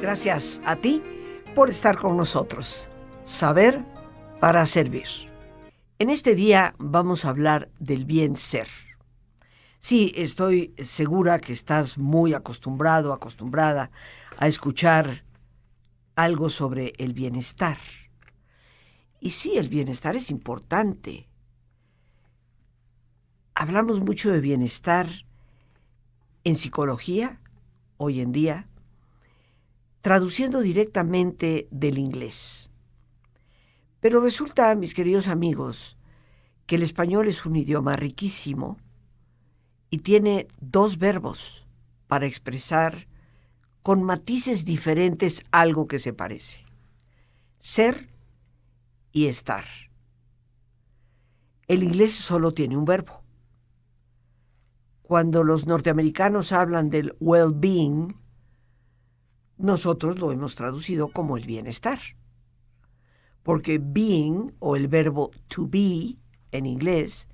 Gracias a ti por estar con nosotros. Saber para servir. En este día vamos a hablar del bien ser. Sí, estoy segura que estás muy acostumbrado, acostumbrada a escuchar algo sobre el bienestar. Y sí, el bienestar es importante. Hablamos mucho de bienestar en psicología hoy en día, traduciendo directamente del inglés. Pero resulta, mis queridos amigos, que el español es un idioma riquísimo y tiene dos verbos para expresar con matices diferentes algo que se parece. Ser y estar. El inglés solo tiene un verbo. Cuando los norteamericanos hablan del well-being, nosotros lo hemos traducido como el bienestar. Porque being o el verbo to be en inglés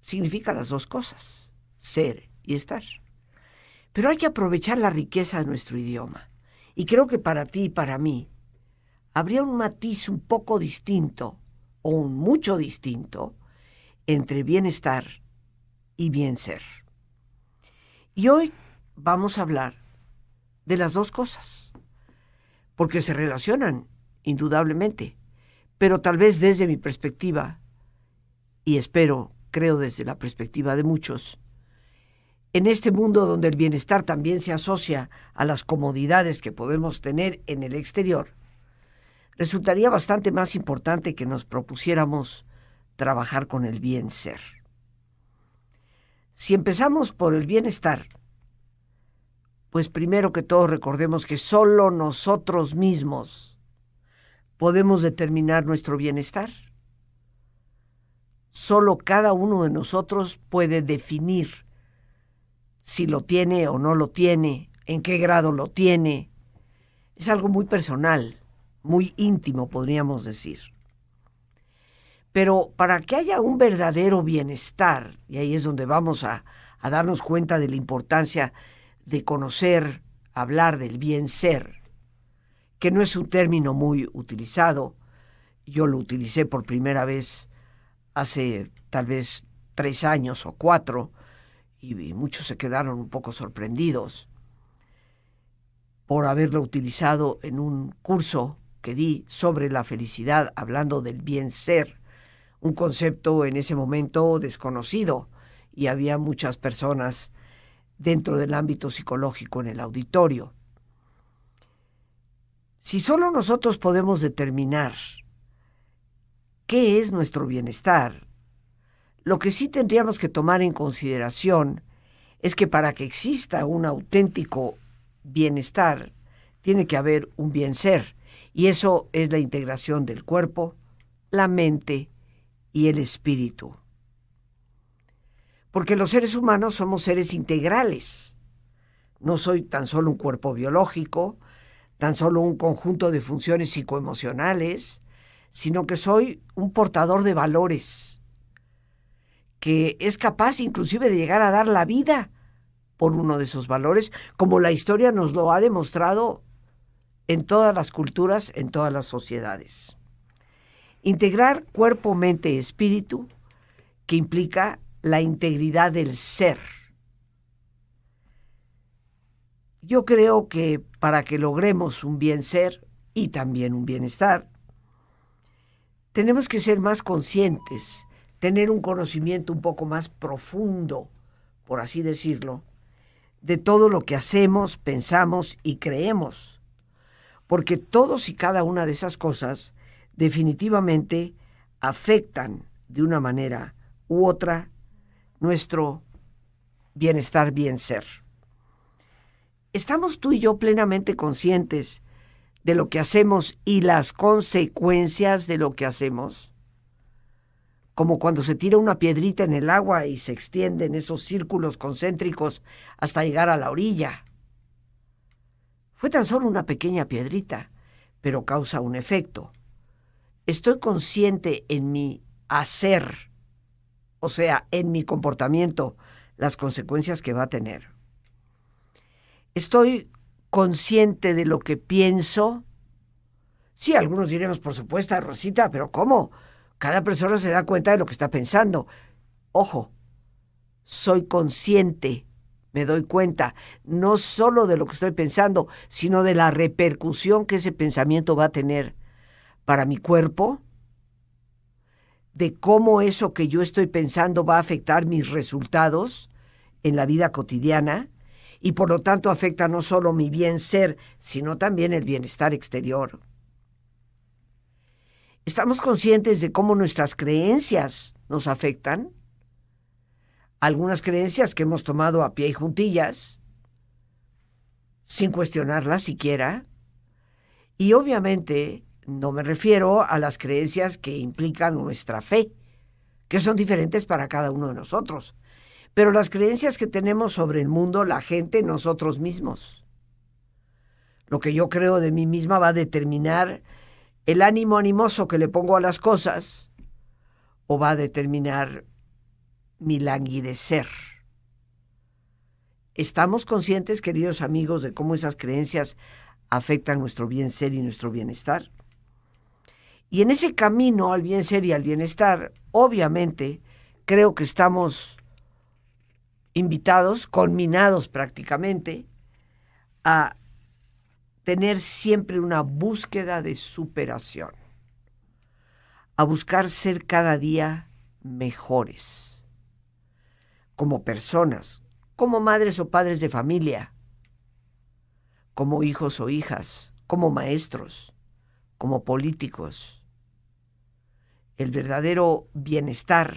significa las dos cosas, ser y estar. Pero hay que aprovechar la riqueza de nuestro idioma. Y creo que para ti y para mí habría un matiz un poco distinto o un mucho distinto entre bienestar y bien ser. Y hoy vamos a hablar de las dos cosas, porque se relacionan, indudablemente, pero tal vez desde mi perspectiva, y espero, creo desde la perspectiva de muchos, en este mundo donde el bienestar también se asocia a las comodidades que podemos tener en el exterior, resultaría bastante más importante que nos propusiéramos trabajar con el bien ser. Si empezamos por el bienestar, pues primero que todo recordemos que solo nosotros mismos podemos determinar nuestro bienestar. Solo cada uno de nosotros puede definir si lo tiene o no lo tiene, en qué grado lo tiene. Es algo muy personal, muy íntimo, podríamos decir. Pero para que haya un verdadero bienestar, y ahí es donde vamos a, a darnos cuenta de la importancia de conocer, hablar del bien ser, que no es un término muy utilizado. Yo lo utilicé por primera vez hace tal vez tres años o cuatro y, muchos se quedaron un poco sorprendidos por haberlo utilizado en un curso que di sobre la felicidad, hablando del bien ser, un concepto en ese momento desconocido y había muchas personas dentro del ámbito psicológico en el auditorio. Si solo nosotros podemos determinar qué es nuestro bienestar, lo que sí tendríamos que tomar en consideración es que para que exista un auténtico bienestar, tiene que haber un bien ser, y eso es la integración del cuerpo, la mente y el espíritu. Porque los seres humanos somos seres integrales. No soy tan solo un cuerpo biológico, tan solo un conjunto de funciones psicoemocionales, sino que soy un portador de valores, que es capaz inclusive de llegar a dar la vida por uno de esos valores, como la historia nos lo ha demostrado en todas las culturas, en todas las sociedades. Integrar cuerpo, mente y espíritu, que implica la integridad del ser. Yo creo que para que logremos un bien ser y también un bienestar, tenemos que ser más conscientes, tener un conocimiento un poco más profundo, por así decirlo, de todo lo que hacemos, pensamos y creemos. Porque todos y cada una de esas cosas definitivamente afectan de una manera u otra nuestro bienestar, bien ser. ¿Estamos tú y yo plenamente conscientes de lo que hacemos y las consecuencias de lo que hacemos? Como cuando se tira una piedrita en el agua y se extienden esos círculos concéntricos hasta llegar a la orilla. Fue tan solo una pequeña piedrita, pero causa un efecto. Estoy consciente en mi hacer o sea, en mi comportamiento, las consecuencias que va a tener. Estoy consciente de lo que pienso. Sí, algunos diremos, por supuesto, Rosita, pero ¿cómo? Cada persona se da cuenta de lo que está pensando. Ojo, soy consciente, me doy cuenta, no solo de lo que estoy pensando, sino de la repercusión que ese pensamiento va a tener para mi cuerpo, de cómo eso que yo estoy pensando va a afectar mis resultados en la vida cotidiana y por lo tanto afecta no solo mi bien ser, sino también el bienestar exterior. ¿Estamos conscientes de cómo nuestras creencias nos afectan? Algunas creencias que hemos tomado a pie y juntillas, sin cuestionarlas siquiera, y obviamente no me refiero a las creencias que implican nuestra fe, que son diferentes para cada uno de nosotros, pero las creencias que tenemos sobre el mundo, la gente, nosotros mismos. Lo que yo creo de mí misma va a determinar el ánimo animoso que le pongo a las cosas o va a determinar mi languidecer. ¿Estamos conscientes, queridos amigos, de cómo esas creencias afectan nuestro bien ser y nuestro bienestar? Y en ese camino al bien ser y al bienestar, obviamente, creo que estamos invitados, conminados prácticamente, a tener siempre una búsqueda de superación, a buscar ser cada día mejores, como personas, como madres o padres de familia, como hijos o hijas, como maestros, como políticos el verdadero bienestar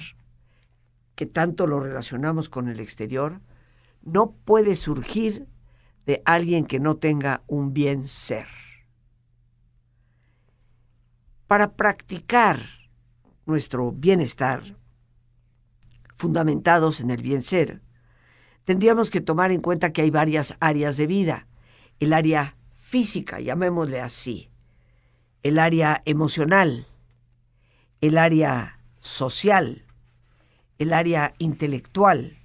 que tanto lo relacionamos con el exterior, no puede surgir de alguien que no tenga un bien ser. Para practicar nuestro bienestar, fundamentados en el bien ser, tendríamos que tomar en cuenta que hay varias áreas de vida. El área física, llamémosle así, el área emocional, el área social, el área intelectual,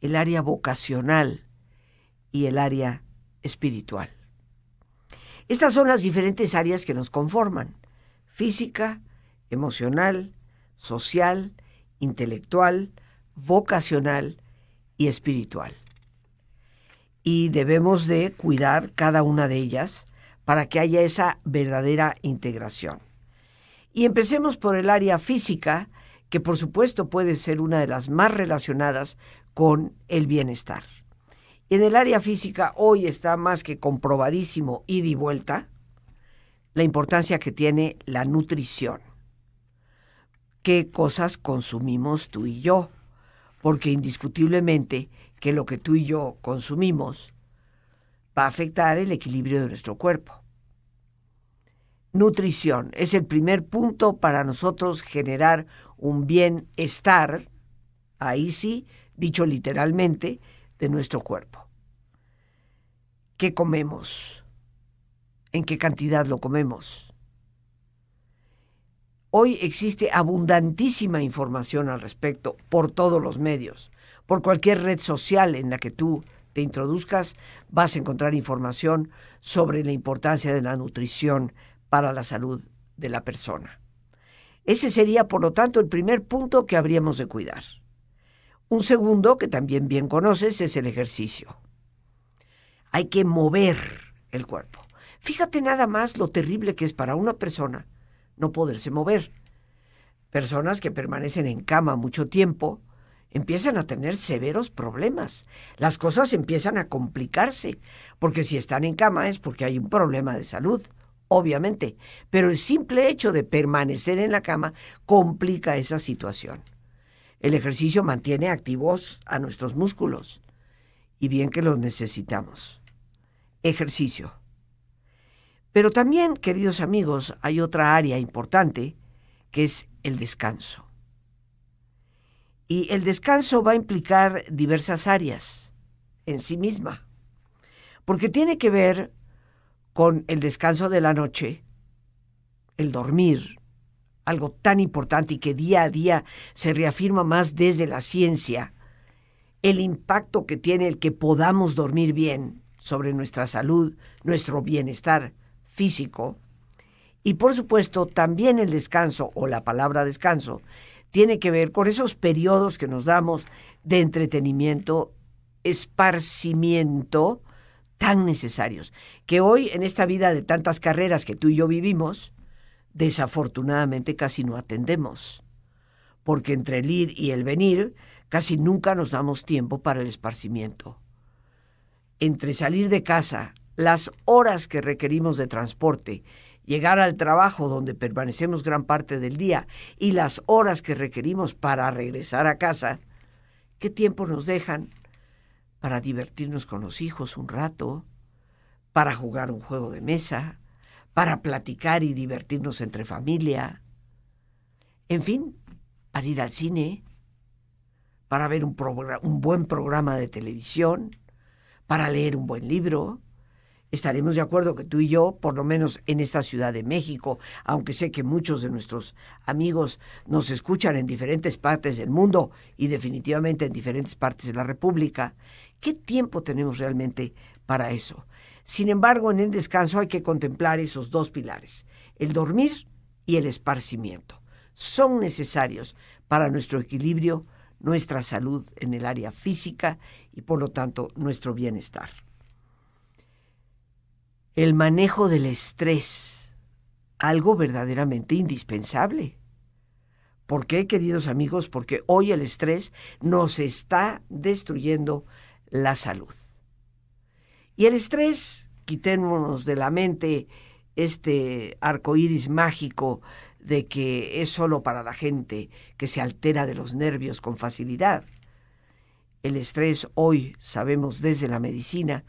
el área vocacional y el área espiritual. Estas son las diferentes áreas que nos conforman, física, emocional, social, intelectual, vocacional y espiritual. Y debemos de cuidar cada una de ellas para que haya esa verdadera integración. Y empecemos por el área física, que por supuesto puede ser una de las más relacionadas con el bienestar. En el área física hoy está más que comprobadísimo ida y vuelta la importancia que tiene la nutrición. ¿Qué cosas consumimos tú y yo? Porque indiscutiblemente que lo que tú y yo consumimos va a afectar el equilibrio de nuestro cuerpo nutrición. Es el primer punto para nosotros generar un bienestar, ahí sí, dicho literalmente, de nuestro cuerpo. ¿Qué comemos? ¿En qué cantidad lo comemos? Hoy existe abundantísima información al respecto por todos los medios. Por cualquier red social en la que tú te introduzcas, vas a encontrar información sobre la importancia de la nutrición para la salud de la persona. Ese sería, por lo tanto, el primer punto que habríamos de cuidar. Un segundo, que también bien conoces, es el ejercicio. Hay que mover el cuerpo. Fíjate nada más lo terrible que es para una persona no poderse mover. Personas que permanecen en cama mucho tiempo empiezan a tener severos problemas. Las cosas empiezan a complicarse, porque si están en cama es porque hay un problema de salud obviamente, pero el simple hecho de permanecer en la cama complica esa situación. El ejercicio mantiene activos a nuestros músculos y bien que los necesitamos. Ejercicio. Pero también, queridos amigos, hay otra área importante que es el descanso. Y el descanso va a implicar diversas áreas en sí misma, porque tiene que ver con el descanso de la noche, el dormir, algo tan importante y que día a día se reafirma más desde la ciencia, el impacto que tiene el que podamos dormir bien sobre nuestra salud, nuestro bienestar físico. Y por supuesto, también el descanso o la palabra descanso tiene que ver con esos periodos que nos damos de entretenimiento, esparcimiento, tan necesarios, que hoy en esta vida de tantas carreras que tú y yo vivimos, desafortunadamente casi no atendemos, porque entre el ir y el venir casi nunca nos damos tiempo para el esparcimiento. Entre salir de casa, las horas que requerimos de transporte, llegar al trabajo donde permanecemos gran parte del día y las horas que requerimos para regresar a casa, ¿qué tiempo nos dejan para divertirnos con los hijos un rato, para jugar un juego de mesa, para platicar y divertirnos entre familia, en fin, para ir al cine, para ver un, buen programa de televisión, para leer un buen libro, estaremos de acuerdo que tú y yo, por lo menos en esta Ciudad de México, aunque sé que muchos de nuestros amigos nos escuchan en diferentes partes del mundo y definitivamente en diferentes partes de la República, ¿qué tiempo tenemos realmente para eso? Sin embargo, en el descanso hay que contemplar esos dos pilares, el dormir y el esparcimiento. Son necesarios para nuestro equilibrio, nuestra salud en el área física y por lo tanto nuestro bienestar el manejo del estrés, algo verdaderamente indispensable. ¿Por qué, queridos amigos? Porque hoy el estrés nos está destruyendo la salud. Y el estrés, quitémonos de la mente este arco iris mágico de que es solo para la gente que se altera de los nervios con facilidad. El estrés hoy sabemos desde la medicina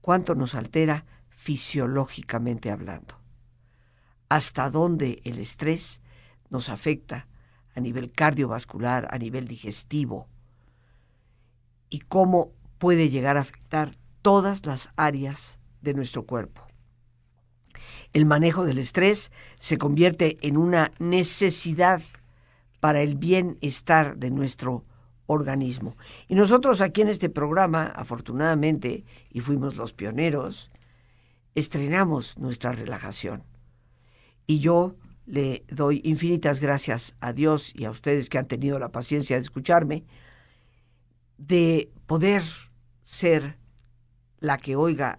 cuánto nos altera fisiológicamente hablando. Hasta dónde el estrés nos afecta a nivel cardiovascular, a nivel digestivo, y cómo puede llegar a afectar todas las áreas de nuestro cuerpo. El manejo del estrés se convierte en una necesidad para el bienestar de nuestro organismo. Y nosotros aquí en este programa, afortunadamente, y fuimos los pioneros, estrenamos nuestra relajación. Y yo le doy infinitas gracias a Dios y a ustedes que han tenido la paciencia de escucharme, de poder ser la que oiga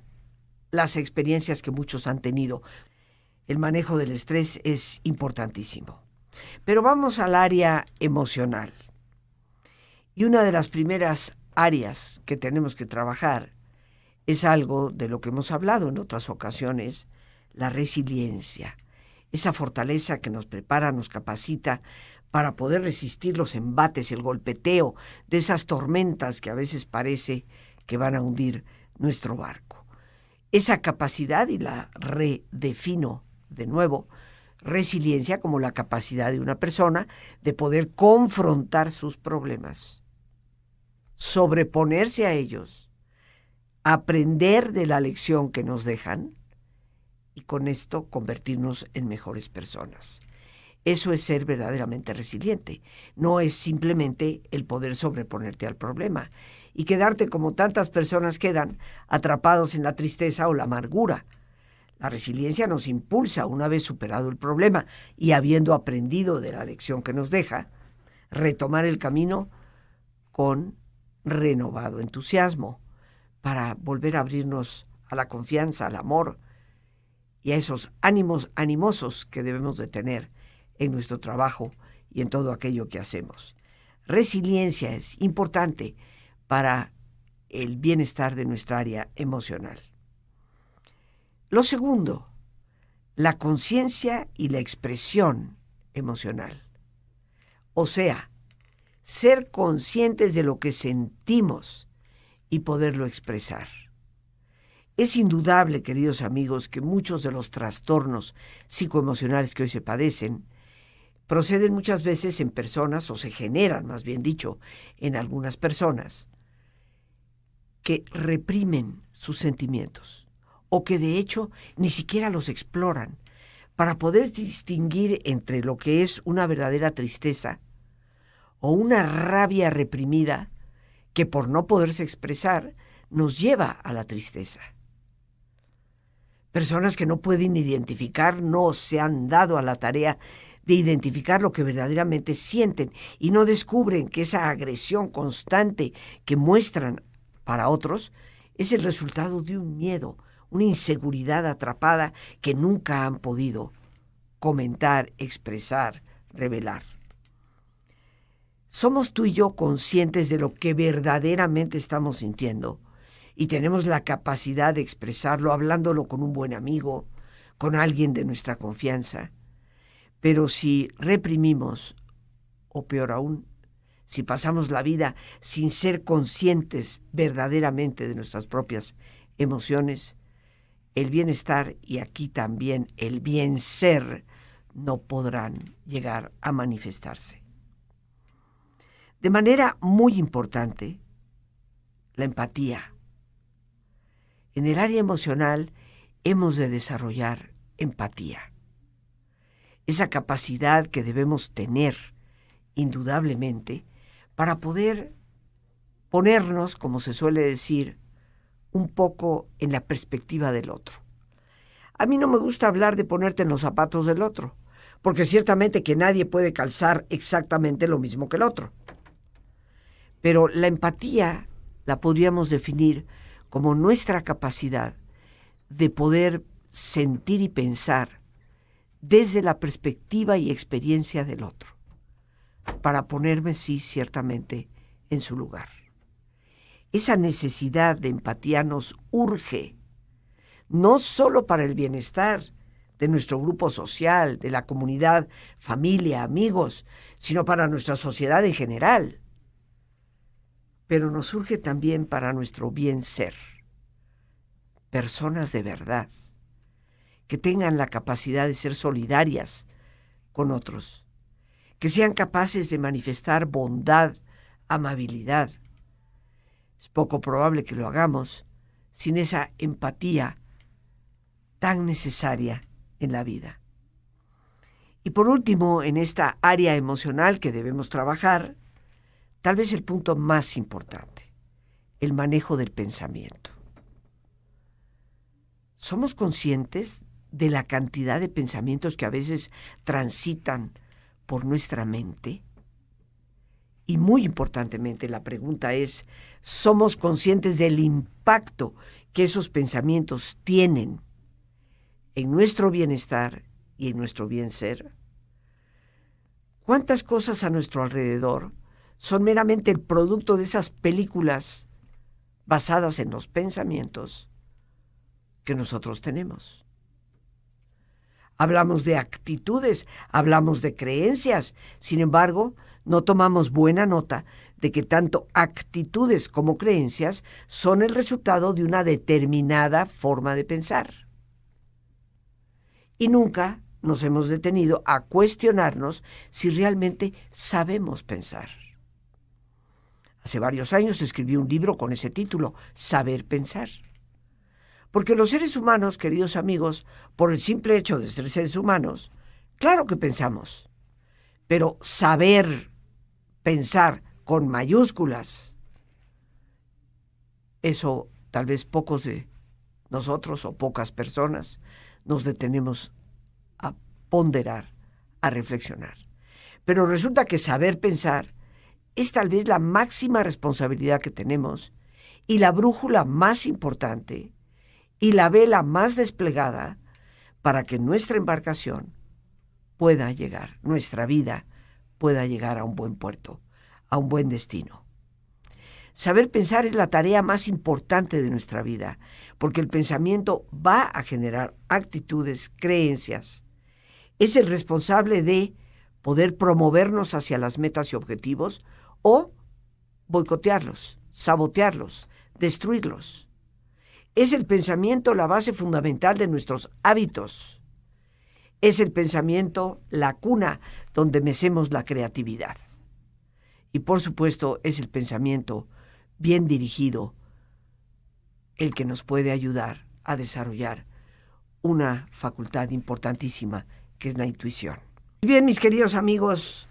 las experiencias que muchos han tenido. El manejo del estrés es importantísimo. Pero vamos al área emocional. Y una de las primeras áreas que tenemos que trabajar es algo de lo que hemos hablado en otras ocasiones, la resiliencia, esa fortaleza que nos prepara, nos capacita para poder resistir los embates, el golpeteo de esas tormentas que a veces parece que van a hundir nuestro barco. Esa capacidad, y la redefino de nuevo, resiliencia como la capacidad de una persona de poder confrontar sus problemas, sobreponerse a ellos aprender de la lección que nos dejan y con esto convertirnos en mejores personas. Eso es ser verdaderamente resiliente. No es simplemente el poder sobreponerte al problema y quedarte como tantas personas quedan atrapados en la tristeza o la amargura. La resiliencia nos impulsa, una vez superado el problema y habiendo aprendido de la lección que nos deja, retomar el camino con renovado entusiasmo, para volver a abrirnos a la confianza, al amor y a esos ánimos animosos que debemos de tener en nuestro trabajo y en todo aquello que hacemos. Resiliencia es importante para el bienestar de nuestra área emocional. Lo segundo, la conciencia y la expresión emocional. O sea, ser conscientes de lo que sentimos y poderlo expresar. Es indudable, queridos amigos, que muchos de los trastornos psicoemocionales que hoy se padecen proceden muchas veces en personas, o se generan, más bien dicho, en algunas personas, que reprimen sus sentimientos o que de hecho ni siquiera los exploran para poder distinguir entre lo que es una verdadera tristeza o una rabia reprimida que por no poderse expresar nos lleva a la tristeza. Personas que no pueden identificar, no se han dado a la tarea de identificar lo que verdaderamente sienten y no descubren que esa agresión constante que muestran para otros es el resultado de un miedo, una inseguridad atrapada que nunca han podido comentar, expresar, revelar. ¿Somos tú y yo conscientes de lo que verdaderamente estamos sintiendo? Y tenemos la capacidad de expresarlo hablándolo con un buen amigo, con alguien de nuestra confianza. Pero si reprimimos, o peor aún, si pasamos la vida sin ser conscientes verdaderamente de nuestras propias emociones, el bienestar y aquí también el bien ser no podrán llegar a manifestarse de manera muy importante la empatía. En el área emocional hemos de desarrollar empatía. Esa capacidad que debemos tener, indudablemente, para poder ponernos, como se suele decir, un poco en la perspectiva del otro. A mí no me gusta hablar de ponerte en los zapatos del otro, porque ciertamente que nadie puede calzar exactamente lo mismo que el otro. Pero la empatía la podríamos definir como nuestra capacidad de poder sentir y pensar desde la perspectiva y experiencia del otro, para ponerme, sí, ciertamente, en su lugar. Esa necesidad de empatía nos urge, no solo para el bienestar de nuestro grupo social, de la comunidad, familia, amigos, sino para nuestra sociedad en general pero nos surge también para nuestro bien ser. Personas de verdad, que tengan la capacidad de ser solidarias con otros, que sean capaces de manifestar bondad, amabilidad. Es poco probable que lo hagamos sin esa empatía tan necesaria en la vida. Y por último, en esta área emocional que debemos trabajar, tal vez el punto más importante, el manejo del pensamiento. ¿Somos conscientes de la cantidad de pensamientos que a veces transitan por nuestra mente? Y muy importantemente la pregunta es, ¿somos conscientes del impacto que esos pensamientos tienen en nuestro bienestar y en nuestro bien ser? ¿Cuántas cosas a nuestro alrededor son meramente el producto de esas películas basadas en los pensamientos que nosotros tenemos. Hablamos de actitudes, hablamos de creencias, sin embargo, no tomamos buena nota de que tanto actitudes como creencias son el resultado de una determinada forma de pensar. Y nunca nos hemos detenido a cuestionarnos si realmente sabemos pensar. Hace varios años escribí un libro con ese título, Saber Pensar. Porque los seres humanos, queridos amigos, por el simple hecho de ser seres humanos, claro que pensamos, pero saber pensar con mayúsculas, eso tal vez pocos de nosotros o pocas personas nos detenemos a ponderar, a reflexionar. Pero resulta que saber pensar es tal vez la máxima responsabilidad que tenemos y la brújula más importante y la vela más desplegada para que nuestra embarcación pueda llegar, nuestra vida pueda llegar a un buen puerto, a un buen destino. Saber pensar es la tarea más importante de nuestra vida, porque el pensamiento va a generar actitudes, creencias. Es el responsable de poder promovernos hacia las metas y objetivos o boicotearlos, sabotearlos, destruirlos. Es el pensamiento la base fundamental de nuestros hábitos. Es el pensamiento la cuna donde mecemos la creatividad. Y por supuesto es el pensamiento bien dirigido el que nos puede ayudar a desarrollar una facultad importantísima que es la intuición. Bien, mis queridos amigos,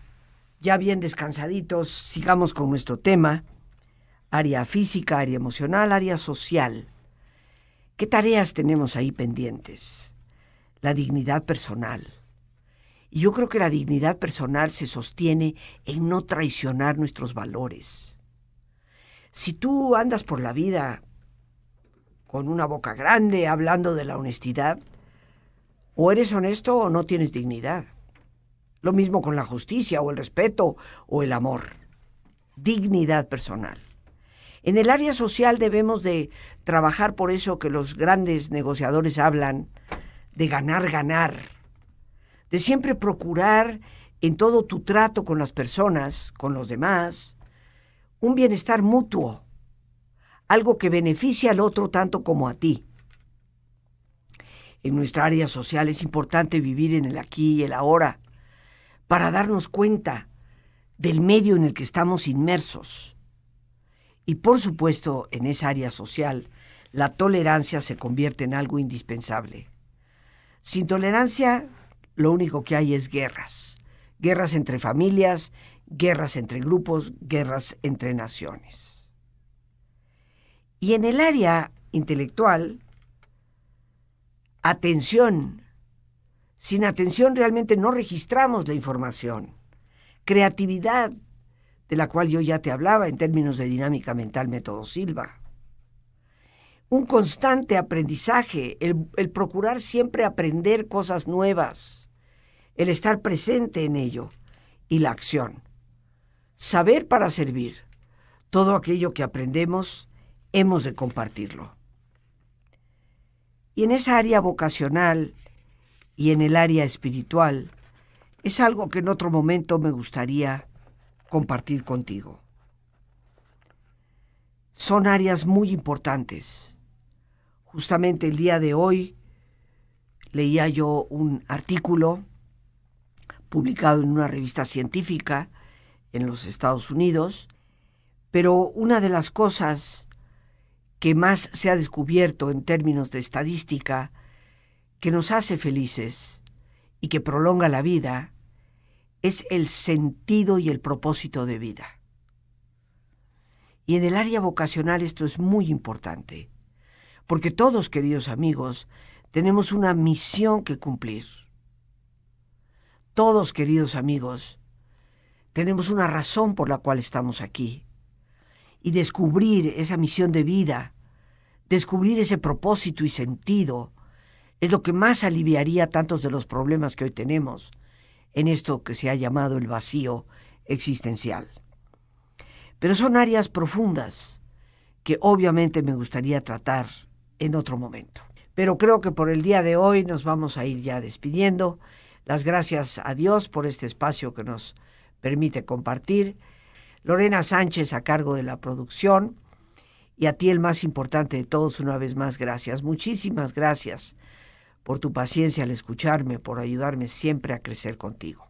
ya bien descansaditos, sigamos con nuestro tema, área física, área emocional, área social. ¿Qué tareas tenemos ahí pendientes? La dignidad personal. Y yo creo que la dignidad personal se sostiene en no traicionar nuestros valores. Si tú andas por la vida con una boca grande hablando de la honestidad, o eres honesto o no tienes dignidad. Lo mismo con la justicia o el respeto o el amor. Dignidad personal. En el área social debemos de trabajar por eso que los grandes negociadores hablan de ganar, ganar, de siempre procurar en todo tu trato con las personas, con los demás, un bienestar mutuo, algo que beneficie al otro tanto como a ti. En nuestra área social es importante vivir en el aquí y el ahora, para darnos cuenta del medio en el que estamos inmersos. Y por supuesto, en esa área social, la tolerancia se convierte en algo indispensable. Sin tolerancia, lo único que hay es guerras. Guerras entre familias, guerras entre grupos, guerras entre naciones. Y en el área intelectual, atención sin atención realmente no registramos la información. Creatividad, de la cual yo ya te hablaba en términos de dinámica mental método Silva. Un constante aprendizaje, el, el procurar siempre aprender cosas nuevas, el estar presente en ello y la acción. Saber para servir. Todo aquello que aprendemos hemos de compartirlo. Y en esa área vocacional, y en el área espiritual es algo que en otro momento me gustaría compartir contigo. Son áreas muy importantes. Justamente el día de hoy leía yo un artículo publicado en una revista científica en los Estados Unidos, pero una de las cosas que más se ha descubierto en términos de estadística que nos hace felices y que prolonga la vida es el sentido y el propósito de vida. Y en el área vocacional esto es muy importante, porque todos, queridos amigos, tenemos una misión que cumplir. Todos, queridos amigos, tenemos una razón por la cual estamos aquí. Y descubrir esa misión de vida, descubrir ese propósito y sentido, es lo que más aliviaría tantos de los problemas que hoy tenemos en esto que se ha llamado el vacío existencial. Pero son áreas profundas que obviamente me gustaría tratar en otro momento. Pero creo que por el día de hoy nos vamos a ir ya despidiendo. Las gracias a Dios por este espacio que nos permite compartir. Lorena Sánchez a cargo de la producción. Y a ti el más importante de todos, una vez más, gracias. Muchísimas gracias por tu paciencia al escucharme, por ayudarme siempre a crecer contigo.